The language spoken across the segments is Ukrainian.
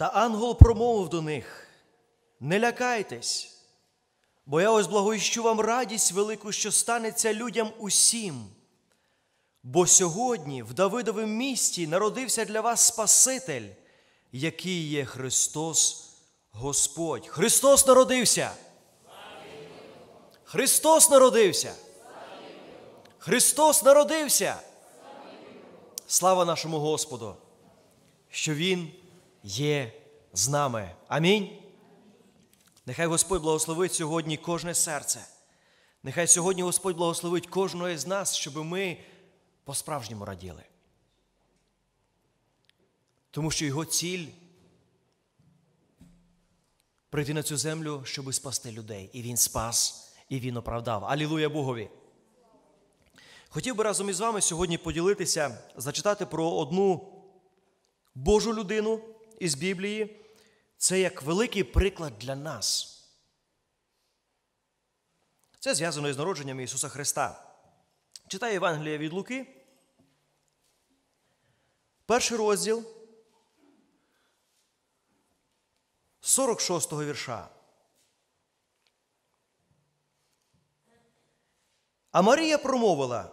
Та ангел промовив до них: Не лякайтесь, бо я ось благоіщу вам радість велику, що станеться людям усім. Бо сьогодні в Давидовім місті народився для вас Спаситель, який є Христос Господь. Христос народився! Христос народився! Христос народився! Слава нашому Господу, що Він є з нами. Амінь. Нехай Господь благословить сьогодні кожне серце. Нехай сьогодні Господь благословить кожного з нас, щоб ми по-справжньому раділи. Тому що Його ціль прийти на цю землю, щоб спасти людей. І Він спас, і Він оправдав. Алілуя Богові! Хотів би разом із вами сьогодні поділитися, зачитати про одну Божу людину із Біблії, це як великий приклад для нас. Це зв'язано із народженням Ісуса Христа. Читаю Євангелія від Луки. Перший розділ 46 го вірша. А Марія промовила.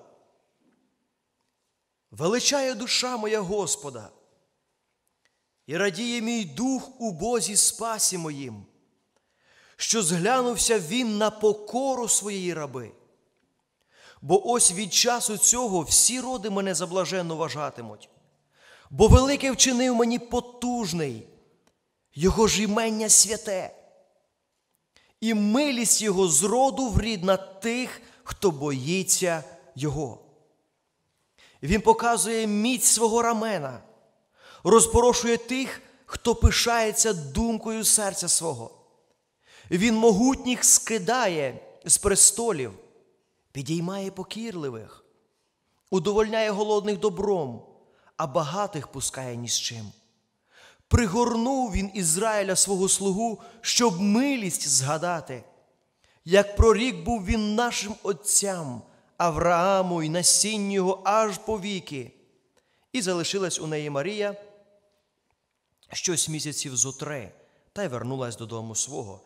Величає душа моя Господа, і радіє мій дух у Бозі спасі моїм, що зглянувся він на покору своєї раби. Бо ось від часу цього всі роди мене заблаженно вважатимуть, бо велике вчинив мені потужний, Його ж імення святе, і милість Його з роду в рід на тих, хто боїться Його. Він показує міць свого рамена розпорошує тих, хто пишається думкою серця свого. Він могутніх скидає з престолів, підіймає покірливих, удовольняє голодних добром, а багатих пускає ні з чим. Пригорнув він Ізраїля свого слугу, щоб милість згадати, як прорік був він нашим отцям, Аврааму і насінню його аж повіки. І залишилась у неї Марія щось місяців зо три, та й вернулась додому свого.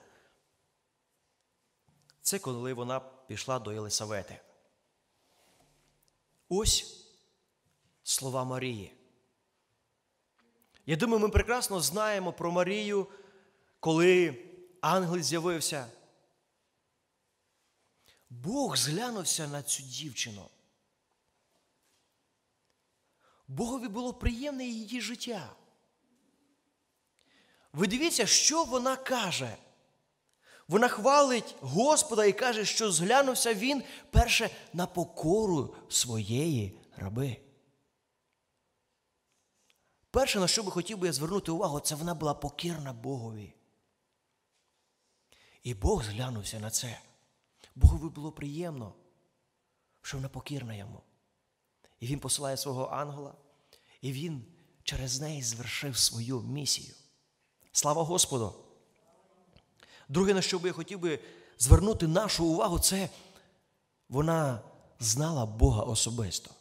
Це коли вона пішла до Єлисавети. Ось слова Марії. Я думаю, ми прекрасно знаємо про Марію, коли ангел з'явився. Бог зглянувся на цю дівчину. Богові було приємне її життя. Ви дивіться, що вона каже. Вона хвалить Господа і каже, що зглянувся він перше на покору своєї раби. Перше, на що би хотів би я звернути увагу, це вона була покірна Богові. І Бог зглянувся на це. Богові було приємно, що вона покірна йому. І він посилає свого ангела, і він через неї звершив свою місію. Слава Господу! Друге, на що би я хотів би звернути нашу увагу, це вона знала Бога особисто.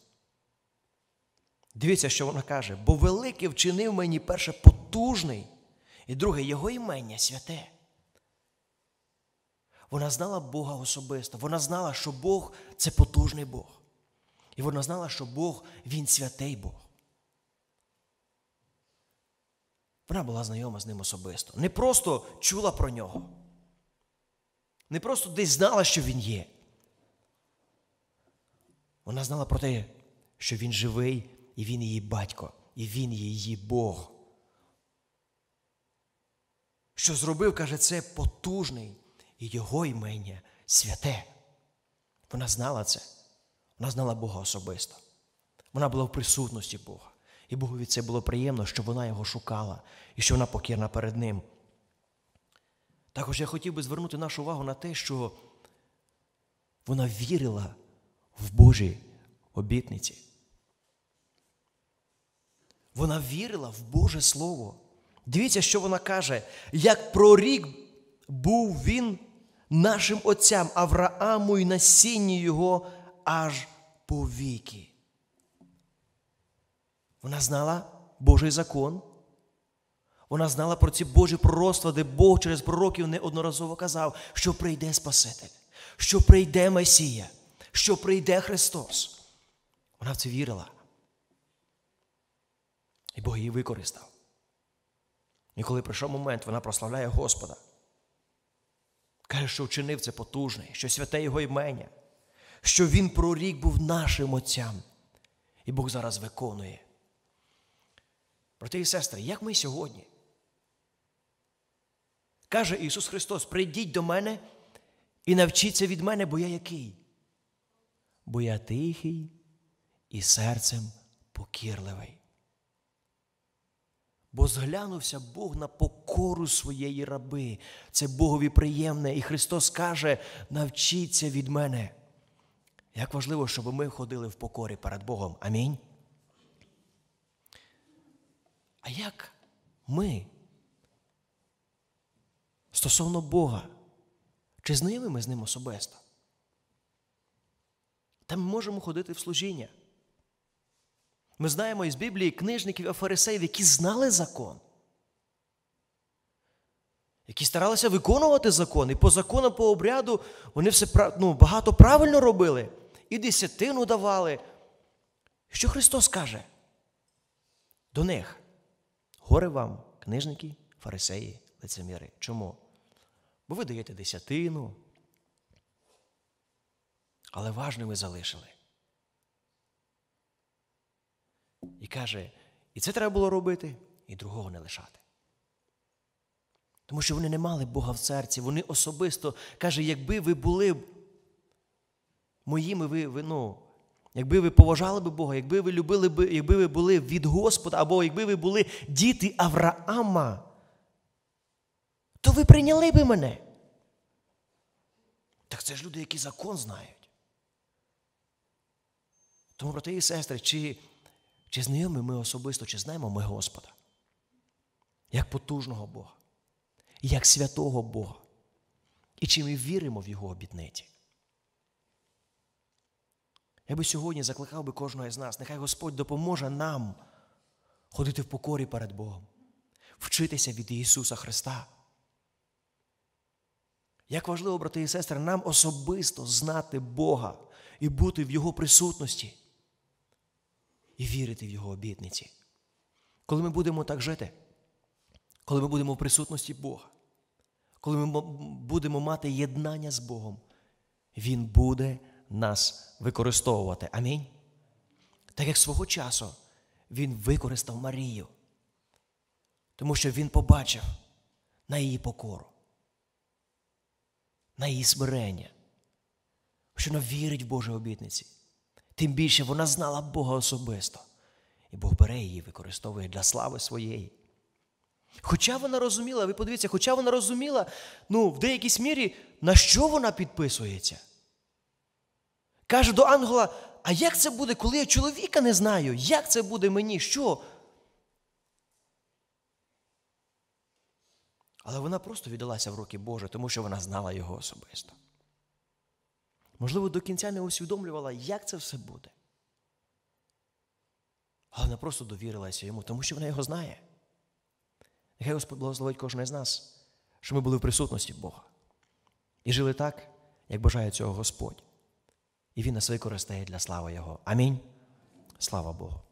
Дивіться, що вона каже, бо великий вчинив мені перше потужний, і друге, його імення святе. Вона знала Бога особисто. Вона знала, що Бог це потужний Бог. І вона знала, що Бог Він святий Бог. Вона була знайома з ним особисто. Не просто чула про нього. Не просто десь знала, що він є. Вона знала про те, що він живий, і він її батько, і він її Бог. Що зробив, каже, це потужний і його імення святе. Вона знала це. Вона знала Бога особисто. Вона була в присутності Бога. І Богові це було приємно, що вона його шукала і що вона покірна перед ним. Також я хотів би звернути нашу увагу на те, що вона вірила в Божі обітниці. Вона вірила в Боже Слово. Дивіться, що вона каже, як прорік був він нашим отцям Аврааму і насінні його аж по віки. Вона знала Божий закон. Вона знала про ці Божі пророцтва, де Бог через пророків неодноразово казав, що прийде Спаситель, що прийде Месія, що прийде Христос. Вона в це вірила. І Бог її використав. І коли прийшов момент, вона прославляє Господа. Каже, що вчинив це потужний, що святе Його імення, що Він прорік був нашим отцям. І Бог зараз виконує Брати і сестри, як ми сьогодні? Каже Ісус Христос: прийдіть до мене і навчіться від мене, бо я який? Бо я тихий і серцем покірливий. Бо зглянувся Бог на покору своєї раби. Це Богові приємне. І Христос каже: навчіться від мене. Як важливо, щоб ми ходили в покорі перед Богом. Амінь. як ми. Стосовно Бога, чи знайомі ми з Ним особисто? Та ми можемо ходити в служіння. Ми знаємо із Біблії книжників і фарисеїв, які знали закон, які старалися виконувати закон, і по закону, по обряду вони все ну, багато правильно робили і десятину давали. Що Христос каже до них? Горе вам, книжники, фарисеї, лицеміри. Чому? Бо ви даєте десятину, але важними залишили. І каже, і це треба було робити, і другого не лишати. Тому що вони не мали Бога в серці. Вони особисто каже, якби ви були моїми ви, ви ну, Якби ви поважали би Бога, якби ви любили би, якби ви були від Господа, або якби ви були діти Авраама, то ви прийняли би мене. Так це ж люди, які закон знають. Тому, брати і сестри, чи, чи знайомі ми особисто, чи знаємо ми Господа, як потужного Бога, як святого Бога. І чи ми віримо в Його обітниці? Я би сьогодні закликав би кожного з нас. Нехай Господь допоможе нам ходити в покорі перед Богом, вчитися від Ісуса Христа. Як важливо, брати і сестри, нам особисто знати Бога і бути в Його присутності і вірити в Його обітниці. Коли ми будемо так жити, коли ми будемо в присутності Бога, коли ми будемо мати єднання з Богом, Він буде нас використовувати. Амінь. Так як свого часу Він використав Марію, тому що Він побачив на її покору, на її смирення, що вона вірить в Божі обітниці. Тим більше вона знала Бога особисто. І Бог бере її, використовує для слави своєї. Хоча вона розуміла, ви подивіться, хоча вона розуміла, ну, в деякій мірі, на що вона підписується каже до ангела, а як це буде, коли я чоловіка не знаю? Як це буде мені? Що? Але вона просто віддалася в руки Боже, тому що вона знала його особисто. Можливо, до кінця не усвідомлювала, як це все буде. Але вона просто довірилася йому, тому що вона його знає. Нехай Господь благословить кожен з нас, що ми були в присутності Бога і жили так, як бажає цього Господь і Він нас використає для слави Його. Амінь. Слава Богу.